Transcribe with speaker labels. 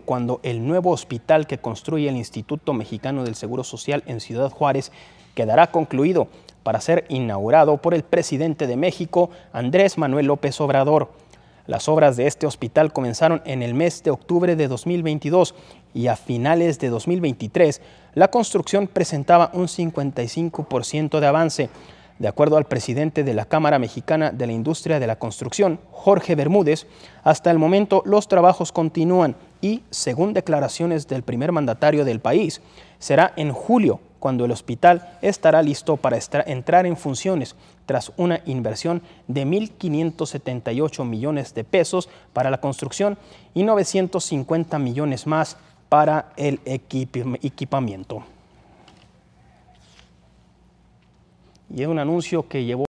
Speaker 1: cuando el nuevo hospital que construye el Instituto Mexicano del Seguro Social en Ciudad Juárez quedará concluido para ser inaugurado por el presidente de México, Andrés Manuel López Obrador. Las obras de este hospital comenzaron en el mes de octubre de 2022 y a finales de 2023 la construcción presentaba un 55% de avance, de acuerdo al presidente de la Cámara Mexicana de la Industria de la Construcción, Jorge Bermúdez, hasta el momento los trabajos continúan y, según declaraciones del primer mandatario del país, será en julio cuando el hospital estará listo para entrar en funciones tras una inversión de 1.578 millones de pesos para la construcción y 950 millones más para el equipamiento. Y un anuncio que llevó